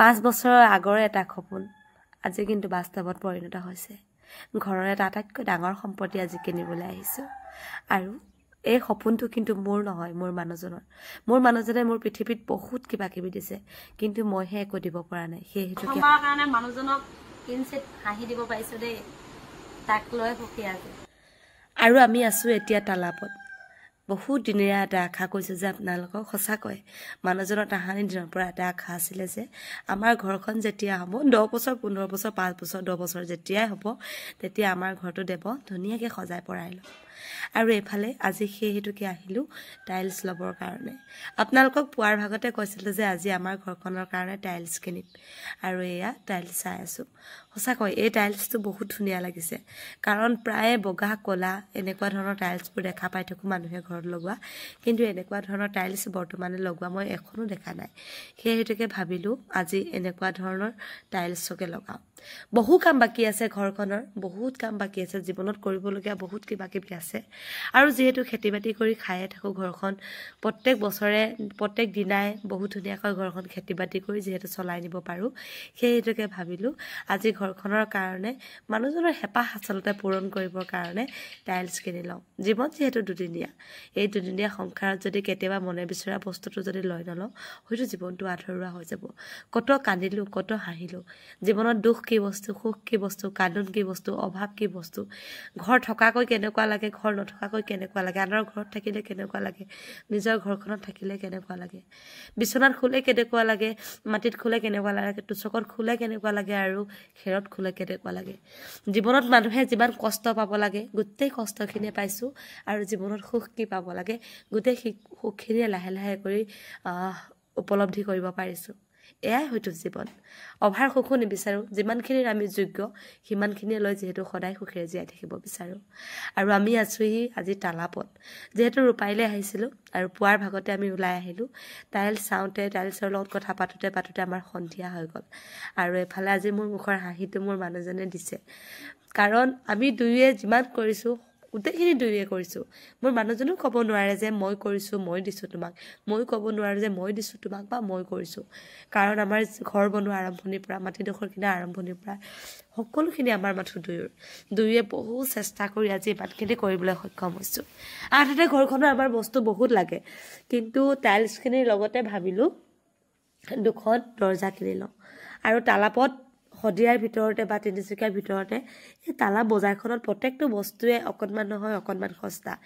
পাঁচ বছৰৰ আগৰে এটা সপোন আজি কিন্তু বাস্তৱত পৰিণত হৈছে ঘৰৰ এটা আটাইতকৈ ডাঙৰ সম্পত্তি আজি কিনিবলৈ আহিছোঁ আৰু এই সপোনটো কিন্তু মোৰ নহয় মোৰ মানুহজনৰ মোৰ মানুহজনে মোৰ পৃথিৱীত বহুত কিবা কিবি দিছে কিন্তু মইহে একো দিব পৰা নাই সেই হেতু কাৰণে মানুহজনক হাঁহি দিব পাৰিছোঁ দেই তাক লৈ সুখীয়া আৰু আমি আছোঁ এতিয়া তালাপত বহুত দিনেৰে এটা আশা কৰিছো যে আপোনালোকক সঁচাকৈ মানুহজনৰ তাহানি দিনৰ পৰা এটা আশা আছিলে যে আমাৰ ঘৰখন যেতিয়া হ'ব দহ বছৰ পোন্ধৰ বছৰ পাঁচ বছৰ দহ বছৰ যেতিয়াই হ'ব তেতিয়া আমাৰ ঘৰটো দেৱ ধুনীয়াকৈ সজাই পৰাই লওঁ আৰু এইফালে আজি সেই হেতুকে আহিলোঁ টাইলছ ল'বৰ কাৰণে আপোনালোকক পোৱাৰ ভাগতে কৈছিলোঁ যে আজি আমাৰ ঘৰখনৰ কাৰণে টাইলছ কিনিম আৰু এয়া টাইলছ চাই আছোঁ সঁচাকৈ এই টাইলছটো বহুত ধুনীয়া লাগিছে কাৰণ প্ৰায়ে বগা ক'লা এনেকুৱা ধৰণৰ টাইলছবোৰ দেখা পাই থাকোঁ মানুহে ঘৰত লগোৱা কিন্তু এনেকুৱা ধৰণৰ টাইলছ বৰ্তমানে লগোৱা মই এখনো দেখা নাই সেই হেতুকে ভাবিলোঁ আজি এনেকুৱা ধৰণৰ টাইলছকে লগাওঁ বহু কাম বাকী আছে ঘৰখনৰ বহুত কাম বাকী আছে জীৱনত কৰিবলগীয়া বহুত কিবা কিবি আছে আছে আৰু যিহেতু খেতি বাতি কৰি খায়ে থাকোঁ ঘৰখন প্ৰত্যেক বছৰে প্ৰত্যেক দিনাই বহুত ধুনীয়াকৈ ঘৰখন খেতি বাতি কৰি যিহেতু চলাই নিব পাৰোঁ সেই হেতুকে ভাবিলোঁ আজি ঘৰখনৰ কাৰণে মানুহজনৰ হেঁপাহ আচলতে পূৰণ কৰিবৰ কাৰণে টাইলছ কিনি লওঁ জীৱন যিহেতু দুদিনীয়া এই দুদিনীয়া সংসাৰত যদি কেতিয়াবা মনে বিচৰা বস্তুটো যদি লৈ নলওঁ হয়তো জীৱনটো আধৰুৱা হৈ যাব কত কান্দিলোঁ কত হাঁহিলোঁ জীৱনত দুখ কি বস্তু সুখ কি বস্তু কান্দোন কি বস্তু অভাৱ কি বস্তু ঘৰ থকাকৈ কেনেকুৱা লাগে ঘৰ নথকাকৈ কেনেকুৱা লাগে আনৰ ঘৰত থাকিলে কেনেকুৱা লাগে নিজৰ ঘৰখনত থাকিলে কেনেকুৱা লাগে বিচনাত খোলে কেনেকুৱা লাগে মাটিত খোলে কেনেকুৱা লাগে টোচকত খোলে কেনেকুৱা লাগে আৰু খেৰত খোলে কেনেকুৱা লাগে জীৱনত মানুহে যিমান কষ্ট পাব লাগে গোটেই কষ্টখিনিয়ে পাইছোঁ আৰু জীৱনত সুখ কি পাব লাগে গোটেই সুখখিনিয়ে লাহে লাহে কৰি উপলব্ধি কৰিব পাৰিছোঁ এয়াই হয়তো জীৱন অভাৰ সুখো নিবিচাৰোঁ যিমানখিনিৰ আমি যোগ্য সিমানখিনিয়ে লৈ যিহেতু সদায় সুখেৰে জীয়াই থাকিব বিচাৰোঁ আৰু আমি আছোঁহি আজি তালাপত যিহেতু ৰূপাইলৈ আহিছিলোঁ আৰু পুৱাৰ ভাগতে আমি ওলাই আহিলোঁ টাইল চাওঁতে টাইলছৰ লগত কথা পাতোঁতে পাতোঁতে আমাৰ সন্ধিয়া হৈ গ'ল আৰু এফালে আজি মোৰ মুখৰ হাঁহিটো মোৰ মানুহজনে দিছে কাৰণ আমি দুয়োৱে যিমান কৰিছোঁ গোটেইখিনি দুয়ে কৰিছোঁ মোৰ মানুহজনেও ক'ব নোৱাৰে যে মই কৰিছোঁ মই দিছোঁ তোমাক মই ক'ব নোৱাৰোঁ যে মই দিছোঁ তোমাক বা মই কৰিছোঁ কাৰণ আমাৰ ঘৰ বনোৱা আৰম্ভণিৰ পৰা মাটিডোখৰ কিনা আৰম্ভণিৰ পৰা সকলোখিনি আমাৰ মাথো দুয়োৰ দুয়ো বহুত চেষ্টা কৰি আজি ইমানখিনি কৰিবলৈ সক্ষম হৈছোঁ আনহাতে ঘৰখনৰ আমাৰ বস্তু বহুত লাগে কিন্তু টাইলছখিনিৰ লগতে ভাবিলোঁ দুখন দৰ্জা কিনি লওঁ আৰু তালাপত শদিয়াৰ ভিতৰতে বা তিনিচুকীয়াৰ ভিতৰতে এই তালা বজাৰখনত প্ৰত্যেকটো বস্তুৱে অকণমান নহয় অকণমান সস্তা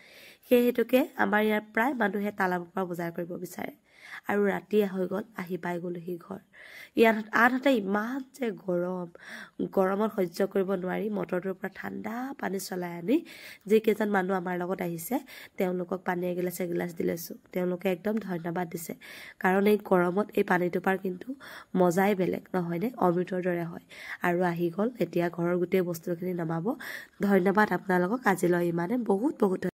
সেই হেতুকে আমাৰ ইয়াৰ প্ৰায় মানুহে তালাবোৰ পৰা বজাৰ কৰিব বিচাৰে আৰু ৰাতি হৈ গ'ল আহি পাই গ'লোহি ঘৰ ইয়াত আনহাতে ইমান যে গৰম গৰমত সহ্য কৰিব নোৱাৰি মটৰটোৰ পৰা ঠাণ্ডা পানী চলাই আনি যিকেইজন মানুহ আমাৰ লগত আহিছে তেওঁলোকক পানী এগিলাচ এগিলাচ দিলেছোঁ তেওঁলোকে একদম ধন্যবাদ দিছে কাৰণ এই গৰমত এই পানীটোপাৰ কিন্তু মজাই বেলেগ নহয়নে অমৃতৰ দৰে হয় আৰু আহি গ'ল এতিয়া ঘৰৰ গোটেই বস্তুখিনি নমাব ধন্যবাদ আপোনালোকক আজিলৈ ইমানে বহুত বহুত